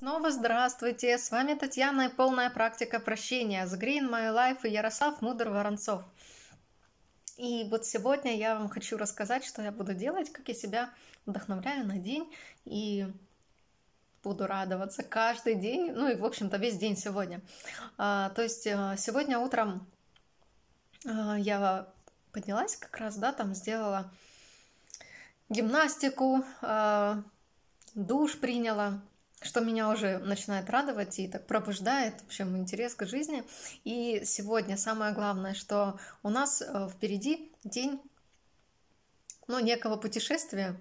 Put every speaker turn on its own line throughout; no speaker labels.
Снова здравствуйте, с вами Татьяна и полная практика прощения с Green My Life и Ярослав Мудр Воронцов. И вот сегодня я вам хочу рассказать, что я буду делать, как я себя вдохновляю на день и буду радоваться каждый день, ну и, в общем-то, весь день сегодня. А, то есть э, сегодня утром а, я поднялась как раз, да, там сделала гимнастику, а, душ приняла, что меня уже начинает радовать и так пробуждает, в общем, интерес к жизни. И сегодня самое главное, что у нас э, впереди день ну, некого путешествия.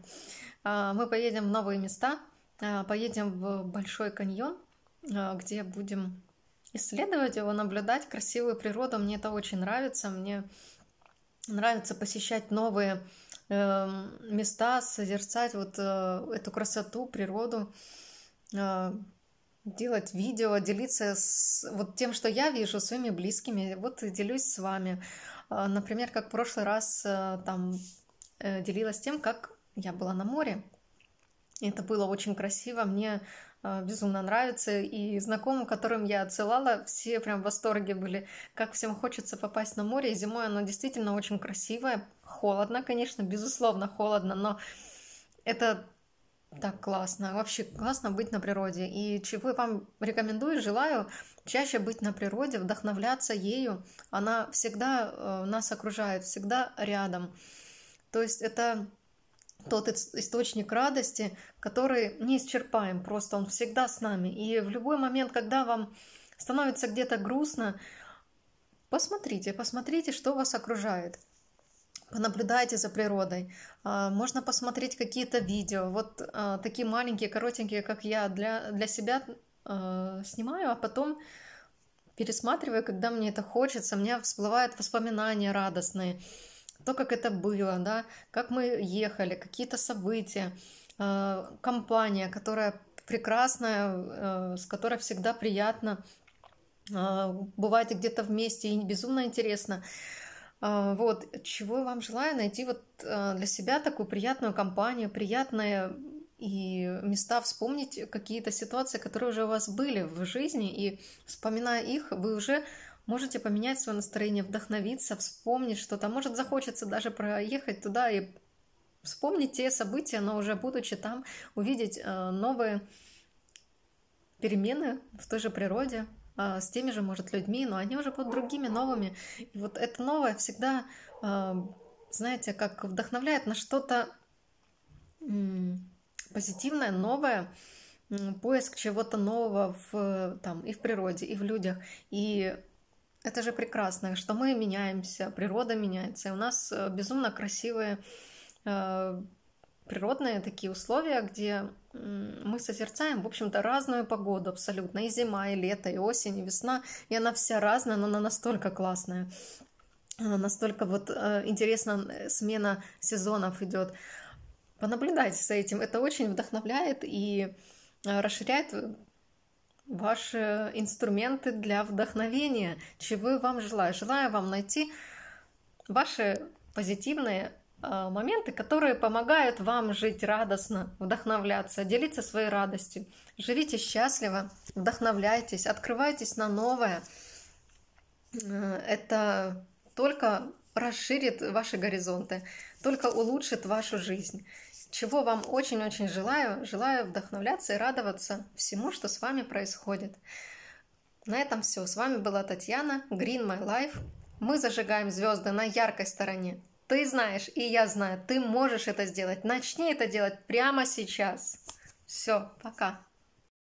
А, мы поедем в новые места, а, поедем в Большой каньон, а, где будем исследовать его, наблюдать красивую природу. Мне это очень нравится. Мне нравится посещать новые эм, места, созерцать вот э, эту красоту, природу. А, делать видео, делиться с, вот тем, что я вижу, своими близкими, вот делюсь с вами. А, например, как в прошлый раз а, там э, делилась тем, как я была на море. Это было очень красиво, мне безумно нравится, и знакомым, которым я отсылала, все прям в восторге были, как всем хочется попасть на море, и зимой оно действительно очень красивое, холодно, конечно, безусловно холодно, но это так классно. Вообще классно быть на природе. И чего я вам рекомендую, желаю чаще быть на природе, вдохновляться ею. Она всегда э, нас окружает, всегда рядом. То есть это тот источник радости, который не исчерпаем, просто он всегда с нами. И в любой момент, когда вам становится где-то грустно, посмотрите, посмотрите, что вас окружает. Понаблюдайте за природой, а, можно посмотреть какие-то видео. Вот а, такие маленькие, коротенькие, как я, для, для себя а, снимаю, а потом пересматриваю, когда мне это хочется. У меня всплывают воспоминания радостные. То, как это было, да, как мы ехали, какие-то события, компания, которая прекрасная, с которой всегда приятно бывать где-то вместе и безумно интересно. А, вот, чего я вам желаю, найти вот а, для себя такую приятную компанию, приятные и места вспомнить какие-то ситуации, которые уже у вас были в жизни, и вспоминая их, вы уже можете поменять свое настроение, вдохновиться, вспомнить что-то. Может, захочется даже проехать туда и вспомнить те события, но уже будучи там, увидеть а, новые перемены в той же природе, а, с теми же, может, людьми, но они уже под другими, новыми. И вот это новое всегда, а, знаете, как вдохновляет на что-то позитивное, новое, поиск чего-то нового в, там, и в природе, и в людях. И это же прекрасно, что мы меняемся, природа меняется, и у нас э, безумно красивые а, природные такие условия, где мы созерцаем, в общем-то, разную погоду абсолютно. И зима, и лето, и осень, и весна. И она вся разная, но она настолько классная. настолько вот э, интересно э, смена сезонов идет. Понаблюдайте за этим. Это очень вдохновляет и э, расширяет ваши инструменты для вдохновения. Чего я вам желаю? Желаю вам найти ваши позитивные а, моменты, которые помогают вам жить радостно, вдохновляться, делиться своей радостью. Живите счастливо, вдохновляйтесь, открывайтесь на новое. Э, это только расширит ваши горизонты, только улучшит вашу жизнь. Чего вам очень-очень желаю. Желаю вдохновляться и радоваться всему, что с вами происходит. На этом все. С вами была Татьяна, Green My Life. Мы зажигаем звезды на яркой стороне. Ты знаешь, и я знаю, ты можешь это сделать. Начни это делать прямо сейчас. Все, пока.